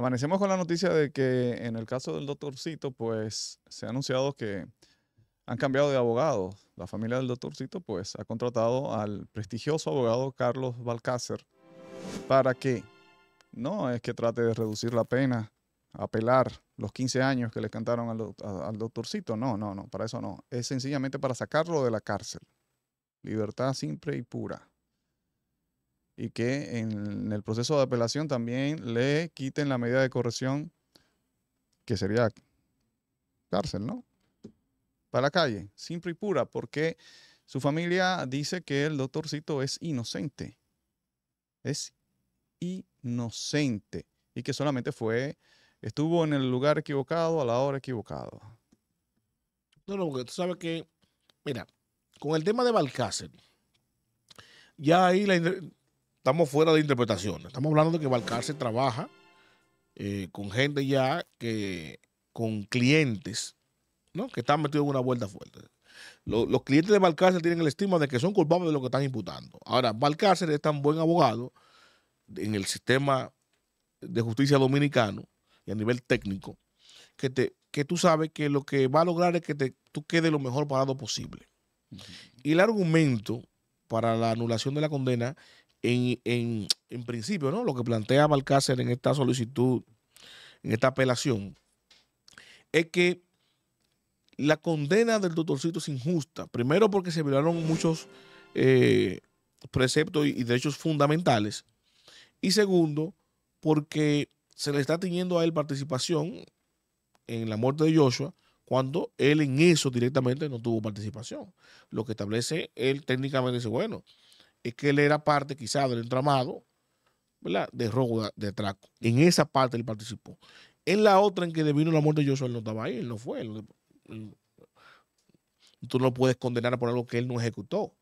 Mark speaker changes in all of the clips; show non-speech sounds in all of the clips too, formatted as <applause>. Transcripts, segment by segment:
Speaker 1: Amanecemos con la noticia de que en el caso del doctorcito, pues se ha anunciado que han cambiado de abogado. La familia del doctorcito, pues ha contratado al prestigioso abogado Carlos Balcácer para que no es que trate de reducir la pena, apelar los 15 años que le cantaron al, al doctorcito. No, no, no, para eso no. Es sencillamente para sacarlo de la cárcel. Libertad simple y pura y que en el proceso de apelación también le quiten la medida de corrección, que sería cárcel, ¿no? Para la calle, simple y pura, porque su familia dice que el doctorcito es inocente. Es inocente y que solamente fue, estuvo en el lugar equivocado a la hora equivocada. No, no, porque tú sabes que, mira,
Speaker 2: con el tema de Balcácer, ya ahí la, estamos fuera de interpretación. Estamos hablando de que Balcarce trabaja eh, con gente ya que, con clientes, ¿no? Que están metidos en una vuelta fuerte. Los, clientes de Valcárcel tienen el estima de que son culpables de lo que están imputando. Ahora, Valcárcel es tan buen abogado en el sistema de justicia dominicano y a nivel técnico que, te, que tú sabes que lo que va a lograr es que tú quedes lo mejor parado posible. Y el argumento para la anulación de la condena en, principio, ¿no? Lo que plantea Balcácer en esta solicitud, en esta apelación, es que la condena del doctorcito es injusta. Primero porque se violaron muchos eh, preceptos y, derechos fundamentales. Y segundo, porque se le está teniendo a él participación en la muerte de Joshua cuando él en eso directamente no tuvo participación. Lo que establece él técnicamente es bueno, es que él era parte quizás del entramado ¿verdad? de robo de, atraco. En esa parte él participó. En la otra en que devino la muerte de Joshua, no estaba ahí, él no fue. tú no puedes condenar
Speaker 1: por algo que él no ejecutó.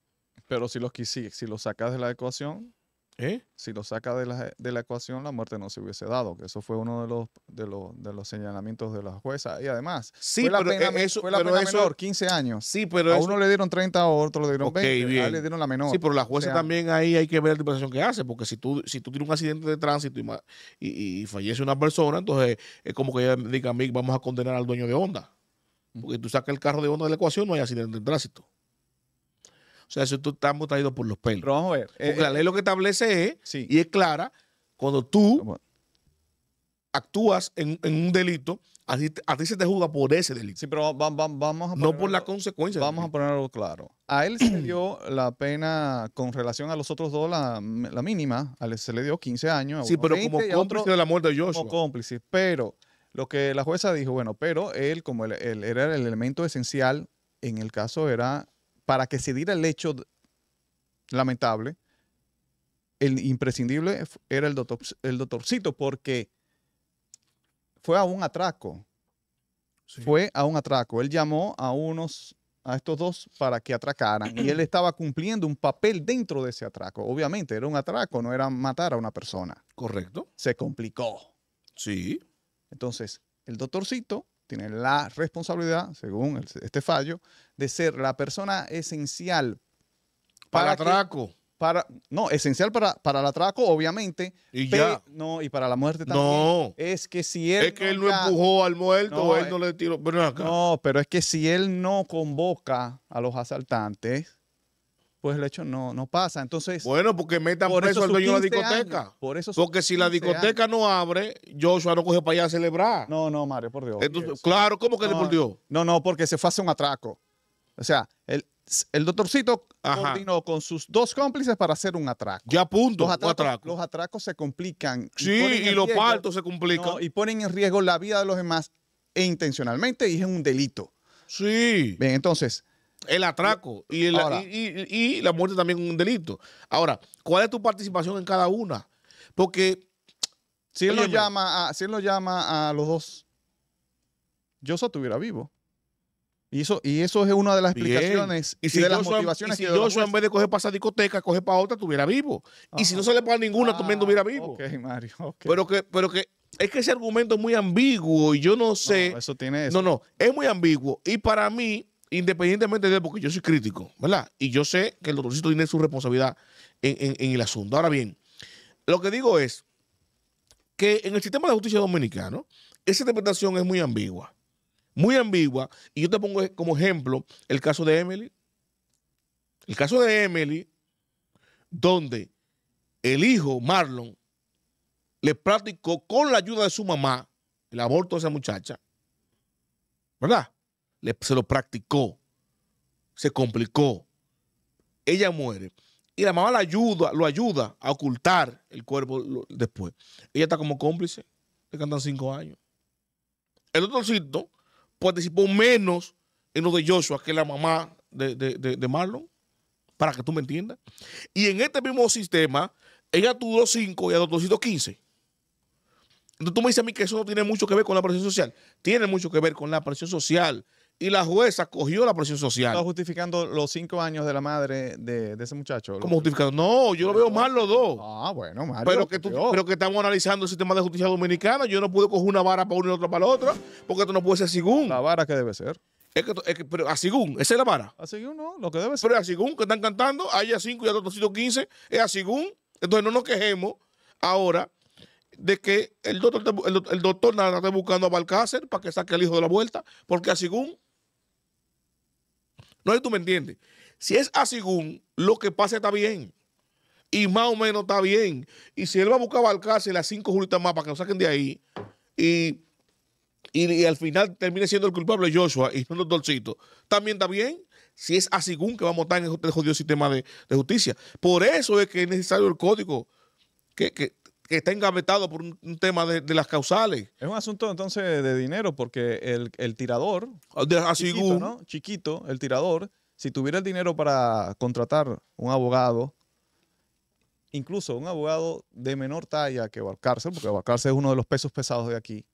Speaker 1: Pero si los, si, si los sacas de la ecuación, ¿Eh? Si lo saca de la, ecuación, la muerte no se hubiese dado, que eso fue uno de los, de los, señalamientos de la jueza. Y además, sí, fue la pero eh, eso, menor, 15 años. Sí, pero a uno le dieron 30, a otro le dieron 20, le dieron la menor. Sí, pero la jueza también ahí hay que ver la interpretación que hace, porque si
Speaker 2: tú, si tú tienes un accidente de tránsito y, y, y fallece una persona, entonces es como que ella diga a vamos a condenar al dueño de onda Porque tú sacas el carro de onda de la ecuación, no hay accidente de tránsito. O sea, eso estamos traído por los pelos. Pero vamos a ver. Porque eh, la ley lo que establece es, y es clara, cuando tú actúas en, un delito, a ti, se te juzga por ese delito. Sí, pero vamos a ponerlo,
Speaker 1: No por la consecuencia. Vamos a ponerlo claro. A él se le dio <clears throat> la pena con relación a los otros dos, la, mínima. A se le dio 15 años. Sí, pero como cómplice de la muerte de Joshua. Como cómplice. Pero lo que la jueza dijo, bueno, pero él, como era el elemento esencial, en el caso era para que se diera el hecho lamentable, el imprescindible era el, el doctorcito, porque fue a un atraco. Fue a un atraco. Él llamó a unos, a estos dos para que atracaran. y él estaba cumpliendo un papel dentro de ese atraco. Obviamente, era un atraco, no era matar a una persona. Correcto. Se complicó. Sí. Entonces, el doctorcito tiene la responsabilidad, según este fallo, de ser la persona esencial para, el atraco. para, no, esencial para, el atraco, obviamente. Y ya. No, y para la muerte también. No. Es que si él. Es que él no empujó al muerto o él no le tiró. No, pero es que si él no convoca a los asaltantes, pues el hecho no, no pasa. Entonces, bueno, porque metan por eso al dueño de la discoteca. porque si la discoteca no abre, Joshua no coge para allá a celebrar. No, no, Mario, por Dios. claro, ¿cómo que le por Dios? No, no, porque se fue a un atraco. O sea, el, el doctorcito continuó con sus dos cómplices para hacer un atraco. Ya punto. Los atracos, los atracos se complican. Sí, y, los partos se complican. y ponen en riesgo la vida de los demás e intencionalmente y es un delito. Sí. Bien, entonces, el atraco
Speaker 2: y, la muerte también un delito. Ahora, ¿cuál es tu participación en cada una?
Speaker 1: Porque si él, lo llama a, si lo llama a los dos, yo solo estuviera vivo. Y eso, y eso es una de las explicaciones y, si de las motivaciones. Y si que
Speaker 2: en vez de coger para esa discoteca, coger para otra, estuviera vivo. Y si no sale para ninguna, también ah, estuviera vivo. Ok, Mario. Pero, que, pero que es que ese argumento es muy ambiguo y yo no sé. eso tiene eso. No, no, es muy ambiguo. Y para mí, independientemente de porque yo soy crítico, ¿verdad? Y yo sé que el doctorcito tiene su responsabilidad en, en, el asunto. Ahora bien, lo que digo es que en el sistema de justicia dominicano, esa interpretación es muy ambigua. Muy ambigua. Y yo te pongo como ejemplo el caso de Emily. El caso de Emily, donde el hijo, Marlon, le practicó con la ayuda de su mamá el aborto a esa muchacha. ¿Verdad? le, se lo practicó, se complicó. Ella muere y la mamá ayuda, lo ayuda a ocultar el cuerpo después. Ella está como cómplice, le cantan cinco años. El doctorcito participó menos en lo de Joshua que la mamá de, Marlon, para que tú me entiendas. Y en este mismo sistema, ella tuvo cinco y el Doctorcito quince Entonces tú me dices a mí que eso no tiene mucho que ver con la presión social. Tiene mucho que ver con la presión social y la jueza cogió la presión social. Está
Speaker 1: justificando los cinco años de la madre de, ese muchacho. ¿Cómo justificando? No, yo lo veo mal los dos. Ah, bueno,
Speaker 2: mal. Pero que, estamos analizando el sistema de justicia dominicana. Yo no pude coger una vara para uno y otra para la otra, porque esto no puede ser según. La vara que debe ser. Es que, pero a esa es la vara. A Sigún no, lo que debe ser. Pero a Sigún, que están cantando, hay a cinco y a quince, es a Sigún. Entonces no nos quejemos ahora de que el doctor, el, doctor nada está buscando a Balcácer para que saque al hijo de la vuelta, porque a Sigún no sé tú me entiendes. Si es así, lo que pase está bien. Y más o menos está bien. Y si él va a buscar Balcarce las cinco juritas más para que nos saquen de ahí, y, al final termine siendo el culpable Joshua y no los dolcitos, también está bien. Si es así que vamos a estar en este jodido sistema de, justicia. Por eso es que es necesario el código.
Speaker 1: que, que está engavetado por un, tema de, las causales. Es un asunto entonces de dinero, porque el, tirador, así ah, ah, chiquito, ¿no? chiquito, el tirador, si tuviera el dinero para contratar un abogado, incluso un abogado de menor talla que Valcárcel, porque Valcárcel es uno de los pesos pesados de aquí,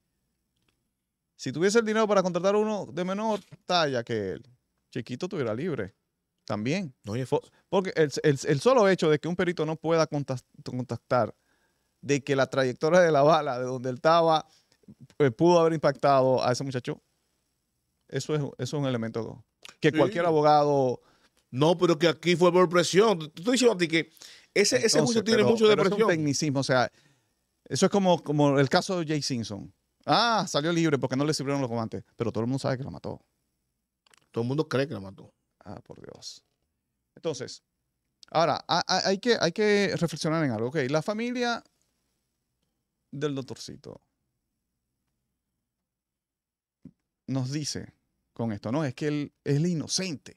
Speaker 1: si tuviese el dinero para contratar uno de menor talla que él, chiquito tuviera libre. También. porque el, el, solo hecho de que un perito no pueda contactar de que la trayectoria de la bala, de donde él estaba, eh, pudo haber impactado a ese muchacho. Eso es, un elemento que cualquier abogado...
Speaker 2: No, pero que aquí fue por presión. Tú estoy diciendo a ti que ese, tiene mucho de presión.
Speaker 1: tecnicismo, o sea, eso es como, como el caso de Jay Simpson. Ah, salió libre porque no le sirvieron los comantes. Pero todo el mundo sabe que lo mató. Todo el mundo cree que lo mató. Ah, por Dios. Entonces, ahora, hay que, hay que reflexionar en algo. Ok, la familia del doctorcito nos dice con esto, ¿no? Es que él es el inocente.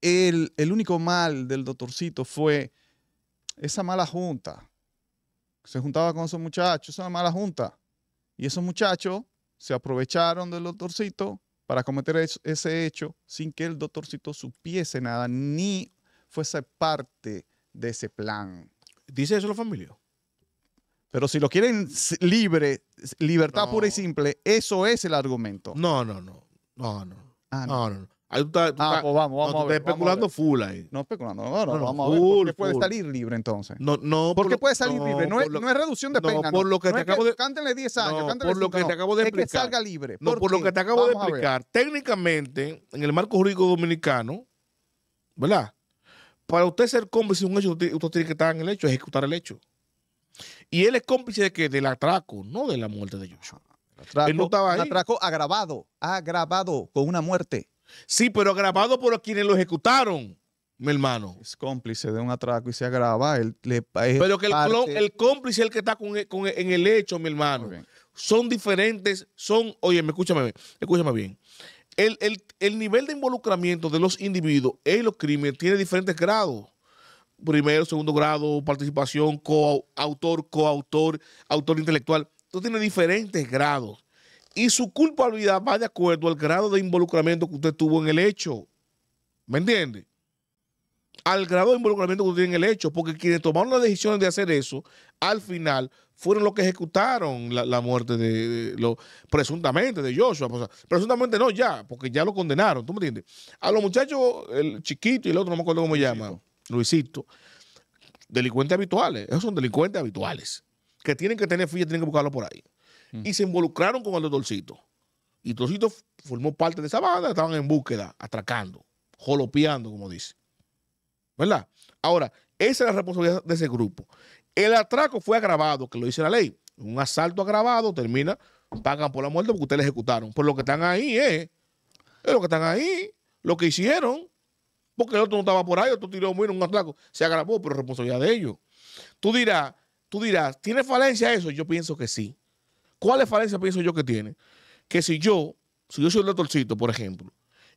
Speaker 1: El, único mal del doctorcito fue esa mala junta. Se juntaba con esos muchachos, esa mala junta. Y esos muchachos se aprovecharon del doctorcito para cometer ese hecho sin que el doctorcito supiese nada ni fuese parte de ese plan. ¿Dice eso la familia? Pero si lo quieren libre, libertad pura y simple, eso es el argumento. No, no, no. No, no. Ah, no. no, no. Ahí tú estás, ah, pues vamos, vamos no, estás especulando full ahí. No especulando, no, no, no vamos a ver. ¿Por qué puede salir libre entonces? No, no. ¿Por, qué puede salir libre? No es, reducción de pena. por lo que te acabo de. Cántenle 10 años, cántenle Por lo que te acabo de explicar. Es que salga libre. No, por, lo que te acabo de explicar.
Speaker 2: Técnicamente, en el marco jurídico dominicano, ¿verdad? Para usted ser cómplice de un hecho, usted tiene que estar en el hecho, ejecutar el hecho.
Speaker 1: Y él es cómplice de que del atraco, no de la muerte de Joshua. El atraco agravado, agravado con una muerte. Sí, pero agravado por quienes lo ejecutaron, mi hermano. Es cómplice de un atraco y se agrava. pero que el,
Speaker 2: cómplice es el que está e, e, en el hecho, mi hermano. Son diferentes, son, oye, escúchame bien, escúchame bien. El, el nivel de involucramiento de los individuos en los crímenes tiene diferentes grados primero, segundo grado, participación, coautor, coautor, autor intelectual. tú tienes diferentes grados. Y su culpabilidad va de acuerdo al grado de involucramiento que usted tuvo en el hecho. ¿Me entiende? Al grado de involucramiento que usted tiene en el hecho. Porque quienes tomaron las decisiones de hacer eso, al final, fueron los que ejecutaron la, muerte de, presuntamente de Joshua. presuntamente no, ya, porque ya lo condenaron. ¿Tú me entiendes? A los muchachos, el chiquito y el otro, no me acuerdo cómo se llama. Luisito, delincuentes habituales. Esos son delincuentes habituales. Que tienen que tener fila, tienen que buscarlo por ahí. Mm. Y se involucraron con el doctorcito. Y Torcito formó parte de esa banda, estaban en búsqueda, atracando, jolopeando, como dice. ¿Verdad? Ahora, esa es la responsabilidad de ese grupo. El atraco fue agravado, que lo dice la ley. Un asalto agravado termina, pagan por la muerte porque ustedes ejecutaron. Pero lo que están ahí es lo que están ahí, lo que hicieron porque el otro no estaba por ahí, otro tiró muy en un atraco, se agravó, pero responsabilidad de ellos. Tú dirás, tú dirás, ¿tiene falencia eso? Yo pienso que sí. ¿cuál es falencia? pienso yo que tiene? Que si yo, si yo soy el doctorcito, por ejemplo,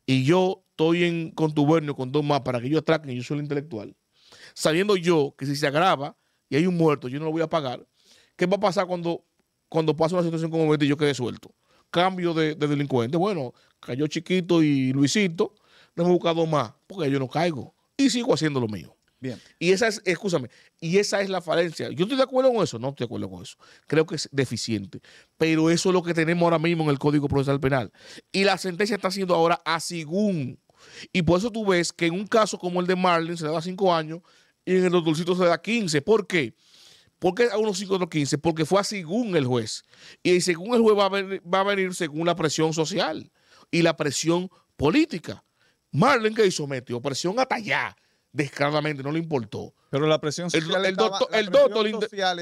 Speaker 2: y yo estoy en contubernio con dos más para que yo atraquen yo soy el intelectual, sabiendo yo que si se agrava y hay un muerto, yo no lo voy a pagar, ¿qué va a pasar cuando, cuando pasa una situación como esta y yo quede suelto? Cambio de, de delincuente. Bueno, cayó Chiquito y Luisito no he buscado más, porque yo no caigo. Y sigo haciendo lo mío. Bien. Y esa es, escúchame, y esa es la falencia. Yo estoy de acuerdo con eso, no estoy de acuerdo con eso. Creo que es deficiente. Pero eso es lo que tenemos ahora mismo en el Código Procesal Penal. Y la sentencia está siendo ahora a según. Y por eso tú ves que en un caso como el de Marlin se le da cinco años y en el doctorcito se le da 15. ¿Por qué? ¿Por qué a unos 5 otros 15? Porque fue a según el juez. Y según el juez va a venir según la presión social y la presión política. Marlene que hizo? Metió presión hasta allá,
Speaker 1: descaradamente,
Speaker 2: no le importó.
Speaker 1: Pero la presión social, el,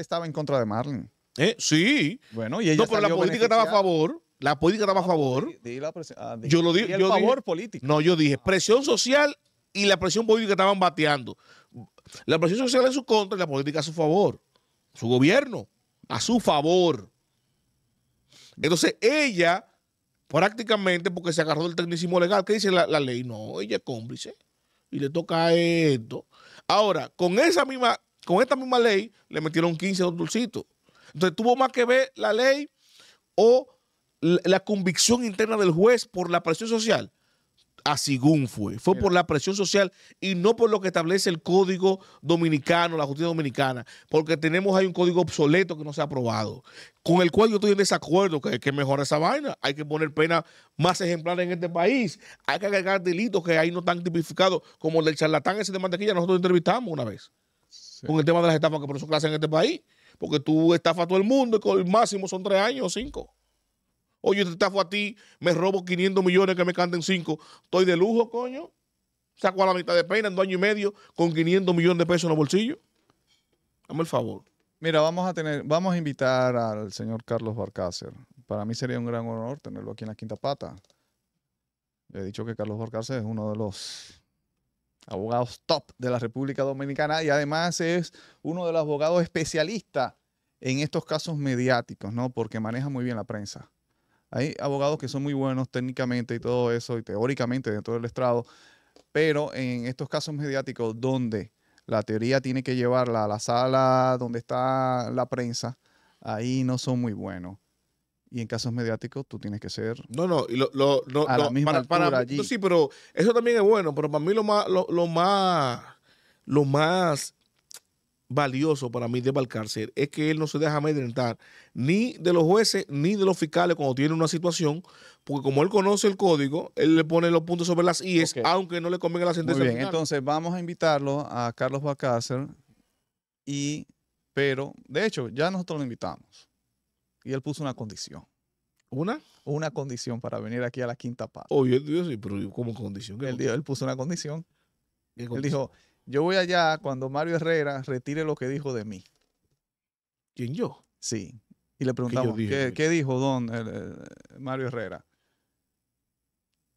Speaker 1: estaba, estaba en contra de Marlene. Eh, sí. Bueno, y ella No, pero la política estaba a favor. La política
Speaker 2: estaba a ah, favor.
Speaker 1: Ah, yo lo dije.
Speaker 2: No, yo dije ah, presión social y la presión política estaban bateando. La presión social en su contra y la política a su favor. Su gobierno a su favor. Entonces ella prácticamente porque se agarró del tecnicismo legal. ¿Qué dice la, ley? No, ella es cómplice y le toca esto. Ahora, con esa misma, con esta misma ley, le metieron 15 dos dulcitos. Entonces tuvo más que ver la ley o la convicción interna del juez por la presión social. Así fue. Fue por la presión social y no por lo que establece el código dominicano, la justicia dominicana, porque tenemos ahí un código obsoleto que no se ha aprobado, con el cual yo estoy en desacuerdo, que hay que mejorar esa vaina, hay que poner penas más ejemplares en este país, hay que agregar delitos que ahí no están tipificados, como el del charlatán ese de mantequilla, nosotros entrevistamos una vez, con el tema de las estafas que por eso clase en este país, porque tú estafas a todo el mundo y el máximo son tres años o cinco. Oye, te estafo a ti, me robo 500 millones que me canten 5. Estoy de lujo, coño. Saco a la mitad de pena en dos años y medio con 500 millones de pesos en el bolsillo? Dame el favor.
Speaker 1: Mira, vamos a tener, vamos a invitar al señor Carlos Barcácer. Para mí sería un gran honor tenerlo aquí en la Quinta Pata. He dicho que Carlos Barcácer es uno de los abogados top de la República Dominicana y además es uno de los abogados especialistas en estos casos mediáticos, ¿no? Porque maneja muy bien la prensa. Hay abogados que son muy buenos técnicamente y todo eso, y teóricamente dentro del estrado, pero en estos casos mediáticos donde la teoría tiene que llevarla a la sala donde está la prensa, ahí no son muy buenos. Y en casos mediáticos tú tienes que ser.
Speaker 2: No, no, y lo, para, allí. Sí, pero eso también es bueno,
Speaker 1: pero para mí lo más,
Speaker 2: lo, más, lo más valioso para mí de Valcárcel es que él no se deja amedrentar ni de los jueces ni de los fiscales cuando tiene una situación, porque como él conoce el código, él le pone los puntos sobre las IES,
Speaker 1: aunque no le convenga la sentencia. bien, entonces vamos a invitarlo a Carlos Valcárcel y, pero, de hecho, ya nosotros lo invitamos y él puso una condición. ¿Una? Una condición para venir aquí a la quinta parte. Oye, Dios, sí, pero como condición? Él, dijo, él puso una condición. Él dijo, yo voy allá cuando Mario Herrera retire lo que dijo de mí. ¿Quién yo? Sí. Y le preguntamos, ¿qué, dijo don eh, eh, Mario Herrera?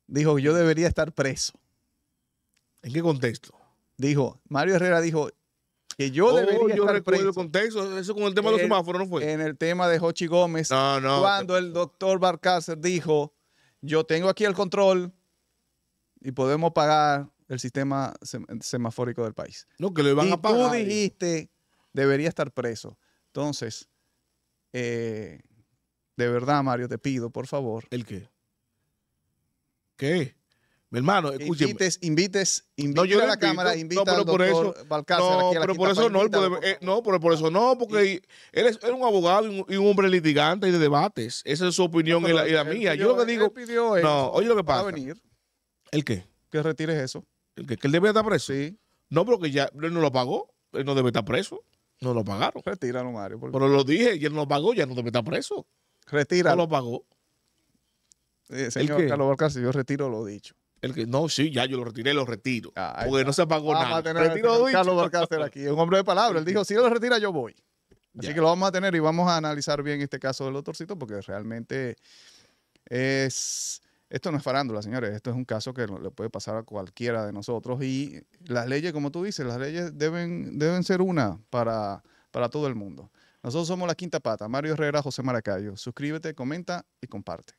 Speaker 1: Dijo, que yo debería estar preso. ¿En qué contexto? Dijo, Mario Herrera dijo que yo oh, debería estar preso.
Speaker 2: contexto, eso con
Speaker 1: el tema de los semáforos, ¿no fue? En el tema de Hochi Gómez, cuando el doctor Barcácer dijo, yo tengo aquí el control y podemos pagar el sistema semafórico del país. No, que lo iban a pagar. Tú dijiste, debería estar preso. Entonces, eh, de verdad, Mario, te pido, por favor. ¿El qué? ¿Qué? Mi hermano, escúcheme. Invites, invites, invites a la cámara, invita no, pero al eso, a la pero por eso no,
Speaker 2: eh, no, pero por eso no, porque él, es, un abogado y un, hombre litigante y de debates. Esa es su opinión y la, mía. yo lo que digo... no, oye lo que pasa. ¿El qué? Que retires eso. El que, él debe estar preso. Sí. No, porque ya no lo pagó. Él no debe estar preso. No lo pagaron. Retíralo,
Speaker 1: Mario. Pero lo
Speaker 2: dije, y él no lo pagó, ya no debe estar preso.
Speaker 1: Retíralo. No lo pagó. Eh, señor Carlos yo retiro lo dicho.
Speaker 2: El que, no, sí, ya yo lo retiré, lo retiro. Ah, porque no se pagó nada. Retiro lo Carlos aquí
Speaker 1: un hombre de palabra. Él dijo, si él lo retira, yo voy. Así que lo vamos a tener y vamos a analizar bien este caso del doctorcito porque realmente es esto no es farándula, señores. Esto es un caso que le puede pasar a cualquiera de nosotros. Y las leyes, como tú dices, las leyes deben, deben ser una para, para todo el mundo. Nosotros somos la quinta pata. Mario Herrera, José Maracayo. Suscríbete, comenta y comparte.